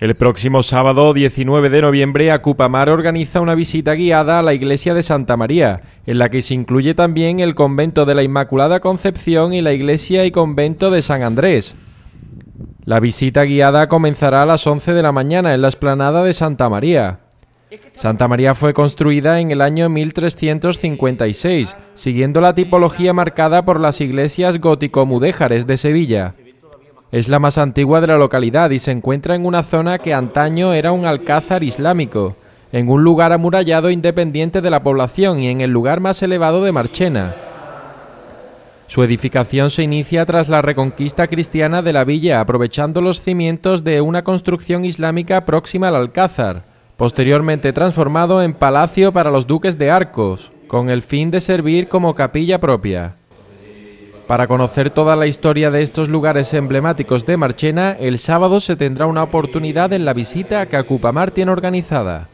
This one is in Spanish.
El próximo sábado 19 de noviembre, Acupamar organiza una visita guiada a la iglesia de Santa María, en la que se incluye también el convento de la Inmaculada Concepción y la iglesia y convento de San Andrés. La visita guiada comenzará a las 11 de la mañana en la esplanada de Santa María. Santa María fue construida en el año 1356, siguiendo la tipología marcada por las iglesias gótico-mudéjares de Sevilla. Es la más antigua de la localidad y se encuentra en una zona que antaño era un alcázar islámico, en un lugar amurallado independiente de la población y en el lugar más elevado de Marchena. Su edificación se inicia tras la reconquista cristiana de la villa, aprovechando los cimientos de una construcción islámica próxima al alcázar, posteriormente transformado en palacio para los duques de Arcos, con el fin de servir como capilla propia. Para conocer toda la historia de estos lugares emblemáticos de Marchena, el sábado se tendrá una oportunidad en la visita que tiene organizada.